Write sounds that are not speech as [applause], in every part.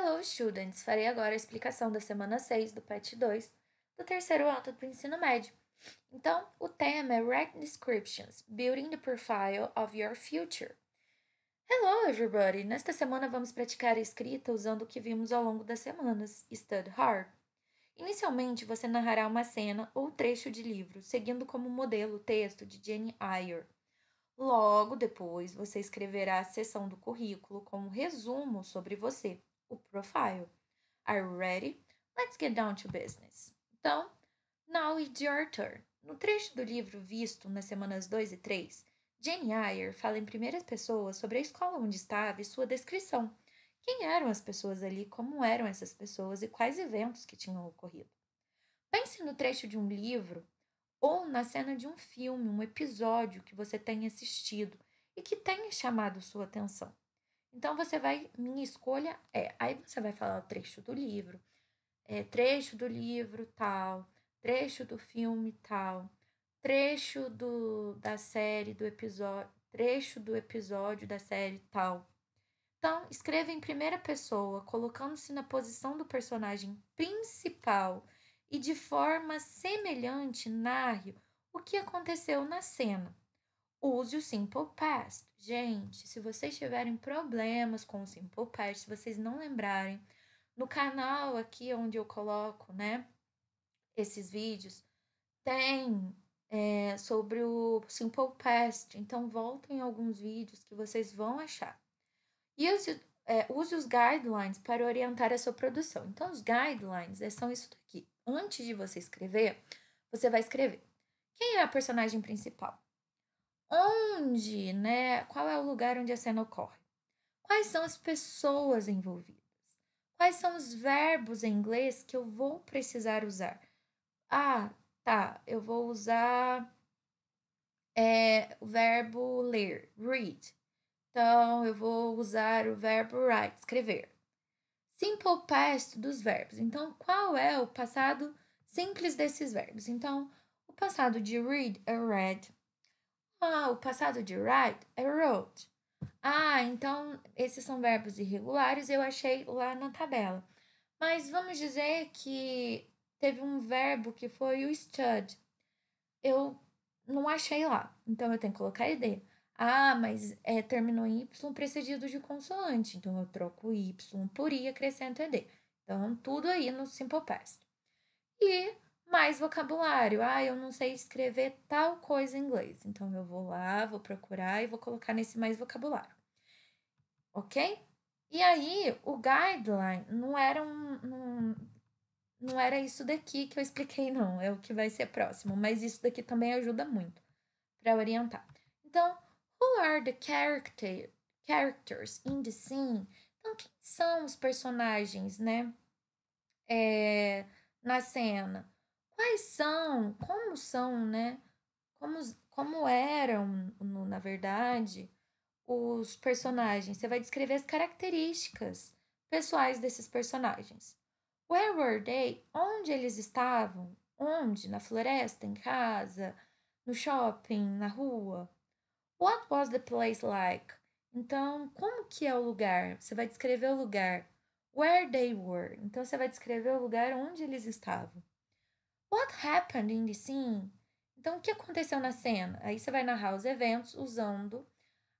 Hello, students! Farei agora a explicação da semana 6 do PET 2 do terceiro ano do ensino médio. Então, o tema é Write Descriptions, Building the Profile of Your Future. Hello, everybody! Nesta semana vamos praticar a escrita usando o que vimos ao longo das semanas, Study Hard. Inicialmente, você narrará uma cena ou trecho de livro, seguindo como modelo o texto de Jenny Ayer. Logo depois, você escreverá a seção do currículo com um resumo sobre você o profile. Are you ready? Let's get down to business. Então, now it's your turn. No trecho do livro visto nas semanas 2 e 3, Jane Eyre fala em primeira pessoa sobre a escola onde estava e sua descrição. Quem eram as pessoas ali, como eram essas pessoas e quais eventos que tinham ocorrido. Pense no trecho de um livro ou na cena de um filme, um episódio que você tenha assistido e que tenha chamado sua atenção. Então você vai, minha escolha é, aí você vai falar o trecho do livro, é, trecho do livro tal, trecho do filme tal, trecho do, da série, do episódio, trecho do episódio da série tal. Então, escreva em primeira pessoa, colocando-se na posição do personagem principal e de forma semelhante narre o que aconteceu na cena use o Simple Past. Gente, se vocês tiverem problemas com o Simple Past, se vocês não lembrarem, no canal aqui onde eu coloco, né, esses vídeos, tem é, sobre o Simple Past. Então, voltem alguns vídeos que vocês vão achar. E use, é, use os guidelines para orientar a sua produção. Então, os guidelines é, são isso daqui. Antes de você escrever, você vai escrever quem é a personagem principal Onde, né? Qual é o lugar onde a cena ocorre? Quais são as pessoas envolvidas? Quais são os verbos em inglês que eu vou precisar usar? Ah, tá, eu vou usar é, o verbo ler, read. Então, eu vou usar o verbo write, escrever. Simple past dos verbos. Então, qual é o passado simples desses verbos? Então, o passado de read é read. Ah, o passado de write é wrote. Ah, então esses são verbos irregulares, eu achei lá na tabela. Mas vamos dizer que teve um verbo que foi o stud. Eu não achei lá, então eu tenho que colocar id. Ah, mas é, terminou em y precedido de consoante, então eu troco y por i e acrescento ed. Então, tudo aí no simple past. E mais vocabulário. Ah, eu não sei escrever tal coisa em inglês. Então eu vou lá, vou procurar e vou colocar nesse mais vocabulário. Ok? E aí, o guideline não era um, não não era isso daqui que eu expliquei, não. É o que vai ser próximo. Mas isso daqui também ajuda muito para orientar. Então, who are the character, characters in the scene? Então, quem são os personagens, né? É, na cena quais são, como são, né? Como, como eram, no, na verdade, os personagens. Você vai descrever as características pessoais desses personagens. Where were they? Onde eles estavam? Onde? Na floresta, em casa, no shopping, na rua? What was the place like? Então, como que é o lugar? Você vai descrever o lugar. Where they were. Então, você vai descrever o lugar onde eles estavam. What happened in the scene? Então, o que aconteceu na cena? Aí você vai narrar os eventos usando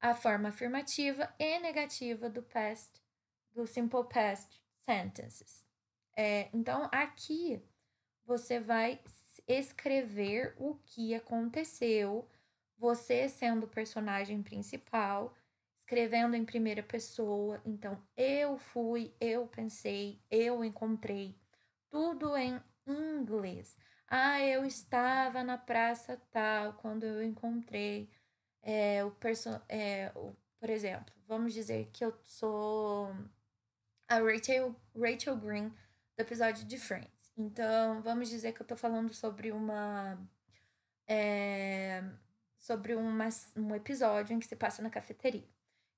a forma afirmativa e negativa do past, do simple past sentences. É, então, aqui você vai escrever o que aconteceu, você sendo o personagem principal, escrevendo em primeira pessoa. Então, eu fui, eu pensei, eu encontrei. Tudo em inglês. Ah, eu estava na praça tal quando eu encontrei é, o, person é, o por exemplo, vamos dizer que eu sou a Rachel, Rachel Green do episódio de Friends. Então, vamos dizer que eu tô falando sobre uma. É, sobre uma, um episódio em que se passa na cafeteria.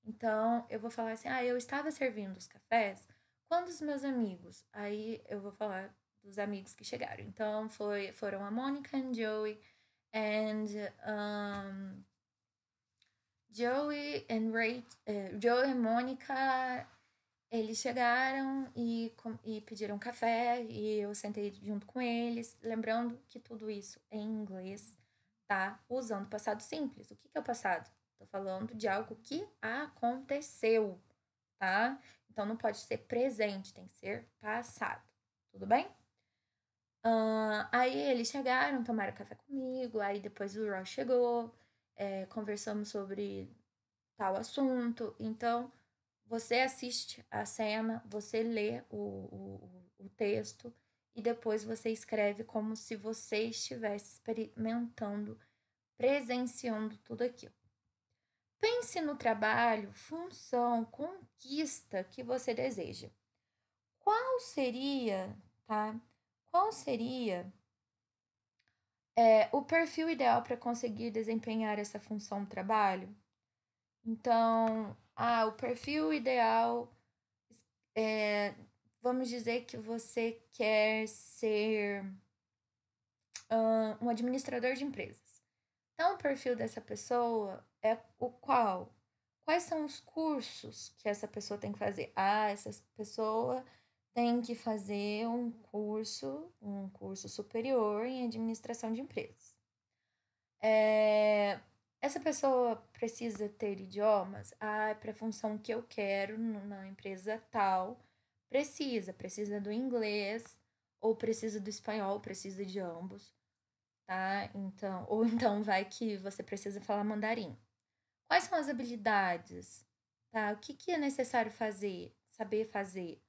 Então, eu vou falar assim: ah, eu estava servindo os cafés quando os meus amigos. Aí eu vou falar dos amigos que chegaram. Então foi, foram a Monica e Joey and um, Joey and Ray, uh, eh, Joey e Mônica eles chegaram e, e pediram café e eu sentei junto com eles, lembrando que tudo isso em inglês, tá? Usando passado simples. O que, que é o passado? Tô falando de algo que aconteceu, tá? Então não pode ser presente, tem que ser passado. Tudo bem? Uh, aí eles chegaram, tomaram café comigo, aí depois o Ross chegou, é, conversamos sobre tal assunto. Então, você assiste a cena, você lê o, o, o texto e depois você escreve como se você estivesse experimentando, presenciando tudo aquilo. Pense no trabalho, função, conquista que você deseja. Qual seria, tá? Qual seria é, o perfil ideal para conseguir desempenhar essa função do trabalho? Então, ah, o perfil ideal, é, vamos dizer que você quer ser um administrador de empresas. Então, o perfil dessa pessoa é o qual? Quais são os cursos que essa pessoa tem que fazer? Ah, essa pessoa tem que fazer um curso, um curso superior em administração de empresas. É, essa pessoa precisa ter idiomas? Ah, é para a função que eu quero na empresa tal, precisa, precisa do inglês, ou precisa do espanhol, precisa de ambos, tá? Então, ou então vai que você precisa falar mandarim. Quais são as habilidades? Tá? O que, que é necessário fazer, saber fazer?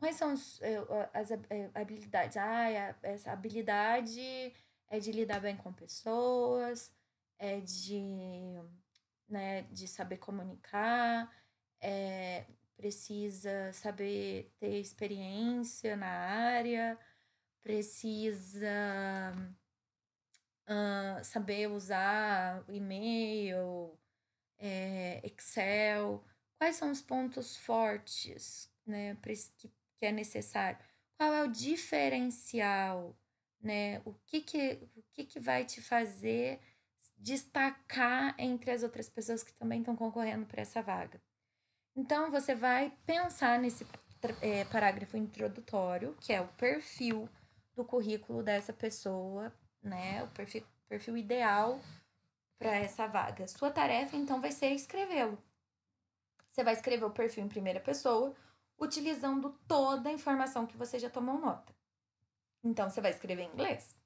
Quais são eh, as, as eh, habilidades? Ah, essa habilidade é de lidar bem com pessoas, é de, né, de saber comunicar, é, precisa saber ter experiência na área, precisa uh, saber usar e-mail, é, Excel. Quais são os pontos fortes né, que que é necessário? Qual é o diferencial? Né? O, que, que, o que, que vai te fazer destacar entre as outras pessoas que também estão concorrendo para essa vaga? Então, você vai pensar nesse é, parágrafo introdutório, que é o perfil do currículo dessa pessoa, né? O perfil, perfil ideal para essa vaga. Sua tarefa, então, vai ser escrevê-lo. Você vai escrever o perfil em primeira pessoa, utilizando toda a informação que você já tomou nota. Então, você vai escrever em inglês.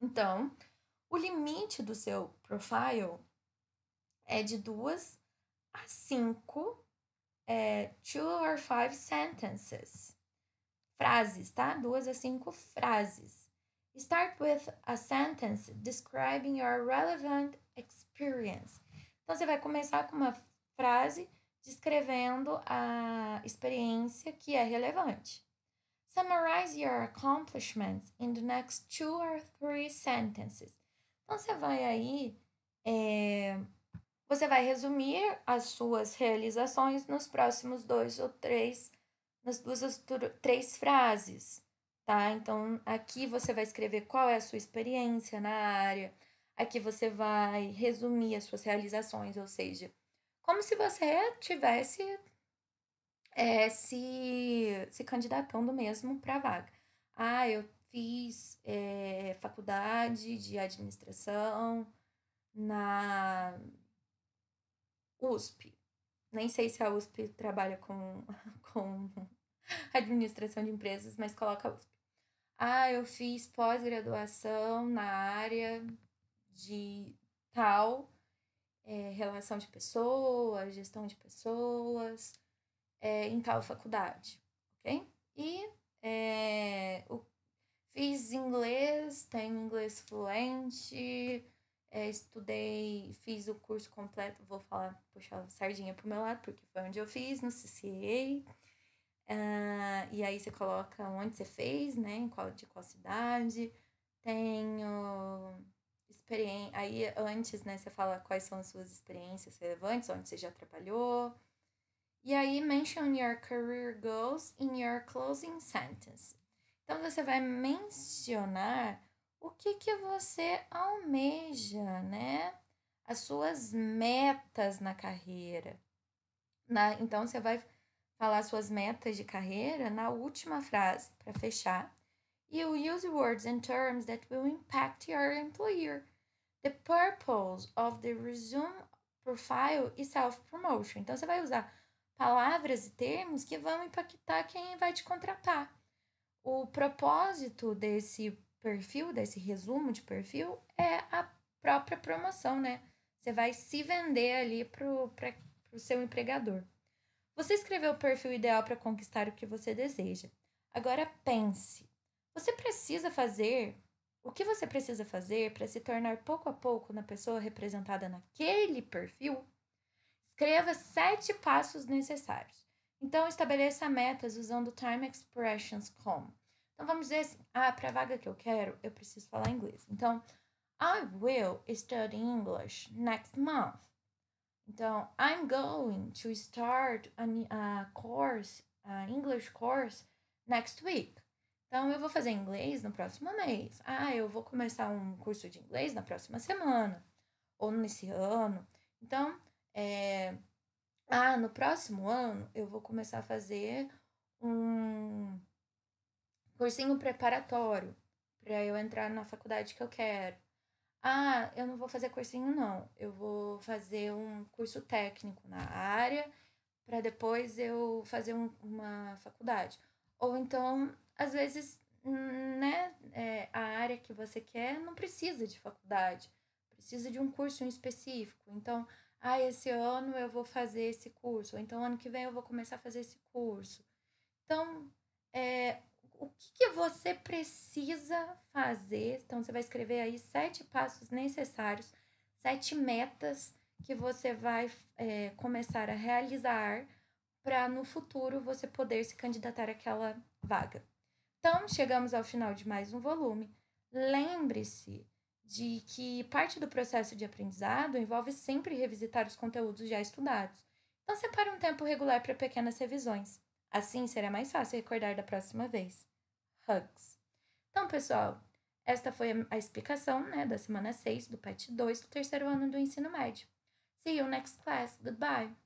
Então, o limite do seu profile é de duas a cinco, é, two or five sentences. Frases, tá? Duas a cinco frases. Start with a sentence describing your relevant experience. Então, você vai começar com uma frase descrevendo a experiência que é relevante. Summarize your accomplishments in the next two or three sentences. Então você vai aí, é, você vai resumir as suas realizações nos próximos dois ou três, nas duas ou três frases, tá? Então aqui você vai escrever qual é a sua experiência na área. Aqui você vai resumir as suas realizações, ou seja, como se você tivesse é, se, se candidatando mesmo para a vaga. Ah, eu fiz é, faculdade de administração na USP. Nem sei se a USP trabalha com, [laughs] com administração de empresas, mas coloca USP. Ah, eu fiz pós-graduação na área de tal é, relação de pessoas, gestão de pessoas, é, em tal faculdade, ok? E é, o, fiz inglês, tenho inglês fluente, é, estudei, fiz o curso completo, vou falar, puxar a sardinha pro meu lado, porque foi onde eu fiz, no CCA. Uh, ah, e aí você coloca onde você fez, né? Em qual, de qual cidade. Tenho experiência. Aí antes, né, você fala quais são as suas experiências relevantes, onde você já trabalhou. E aí, mention your career goals in your closing sentence. Então, você vai mencionar o que, que você almeja, né? As suas metas na carreira. Na, então, você vai falar suas metas de carreira na última frase, para fechar. E use words and terms that will impact your employer. The purpose of the resume profile is self-promotion. Então, você vai usar palavras e termos que vão impactar quem vai te contratar. O propósito desse perfil, desse resumo de perfil, é a própria promoção, né? Você vai se vender ali para o seu empregador. Você escreveu o perfil ideal para conquistar o que você deseja. Agora pense. Você precisa fazer o que você precisa fazer para se tornar pouco a pouco na pessoa representada naquele perfil? Escreva sete passos necessários. Então, estabeleça metas usando time expressions como. Então, vamos dizer assim: ah, para a vaga que eu quero, eu preciso falar inglês. Então, I will study English next month. Então, I'm going to start a, a course, a English course next week. Então, eu vou fazer inglês no próximo mês. Ah, eu vou começar um curso de inglês na próxima semana. Ou nesse ano. Então, é... ah, no próximo ano eu vou começar a fazer um cursinho preparatório para eu entrar na faculdade que eu quero. Ah, eu não vou fazer cursinho, não. Eu vou fazer um curso técnico na área para depois eu fazer um, uma faculdade. Ou então às vezes, hum, né, é, a área que você quer não precisa de faculdade, precisa de um curso em específico. Então, ah, esse ano eu vou fazer esse curso, ou então ano que vem eu vou começar a fazer esse curso. Então, é, o que, que você precisa fazer? Então, você vai escrever aí sete passos necessários, sete metas que você vai é, começar a realizar para no futuro você poder se candidatar àquela vaga. Então, chegamos ao final de mais um volume. Lembre-se de que parte do processo de aprendizado envolve sempre revisitar os conteúdos já estudados. Então, separe um tempo regular para pequenas revisões. Assim, será mais fácil recordar da próxima vez. Hugs. Então, pessoal, esta foi a explicação né, da semana 6 do PET 2 do terceiro ano do ensino médio. See you next class. Goodbye.